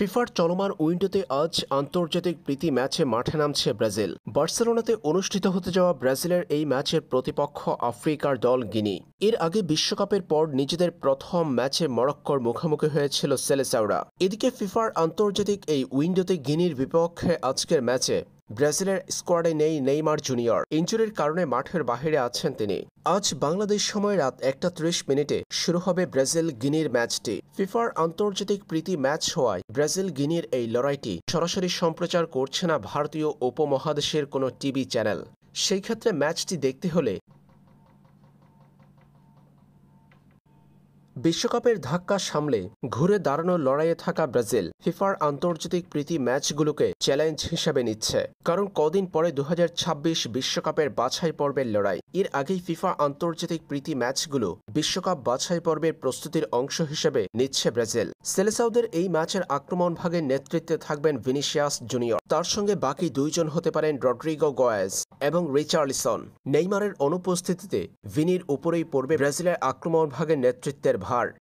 ফিফার চলমান উইন্ডোতে আজ আন্তর্জাতিক প্রীতি ম্যাচে মাঠে নামছে ব্রাজিল বার্সেলোনাতে অনুষ্ঠিত হতে যাওয়া ব্রাজিলের এই ম্যাচের প্রতিপক্ষ আফ্রিকার দল গিনি এর আগে বিশ্বকাপের পর নিজেদের প্রথম ম্যাচে মরক্কর মুখোমুখি হয়েছিল সেলেসাউরা এদিকে ফিফার আন্তর্জাতিক এই উইন্ডোতে গিনির বিপক্ষে আজকের ম্যাচে ব্রাজিলের স্কোয়াডে নেই নেইমার জুনিয়র ইঞ্জুরির কারণে মাঠের বাহিরে আছেন তিনি আজ বাংলাদেশ সময় রাত একটা ত্রিশ মিনিটে শুরু হবে ব্রাজিল গিনির ম্যাচটি ফিফার আন্তর্জাতিক প্রীতি ম্যাচ হওয়ায় ব্রাজিল গিনির এই লড়াইটি সরাসরি সম্প্রচার করছে না ভারতীয় উপমহাদেশের কোনো টিভি চ্যানেল সেই ক্ষেত্রে ম্যাচটি দেখতে হলে বিশ্বকাপের ধাক্কা সামলে ঘুরে দাঁড়ানোর লড়াইয়ে থাকা ব্রাজিল ফিফার আন্তর্জাতিক প্রীতি ম্যাচগুলোকে চ্যালেঞ্জ হিসাবে নিচ্ছে কারণ কদিন পরে দু বিশ্বকাপের বাছাই পর্বের লড়াই এর আগেই ফিফা আন্তর্জাতিক প্রীতি ম্যাচগুলো বিশ্বকাপ বাছাই পর্বের প্রস্তুতির অংশ হিসেবে নিচ্ছে ব্রাজিল সেলেসাউদের এই ম্যাচের আক্রমণ ভাগের নেতৃত্বে থাকবেন ভিনিশিয়াস জুনিয়র তার সঙ্গে বাকি দুইজন হতে পারেন রড্রিগো গয়েস এবং রিচার্লিসন নেইমারের অনুপস্থিতিতে ভিনির উপরেই পড়বে ব্রাজিলের আক্রমণ ভাগের নেতৃত্বের ভার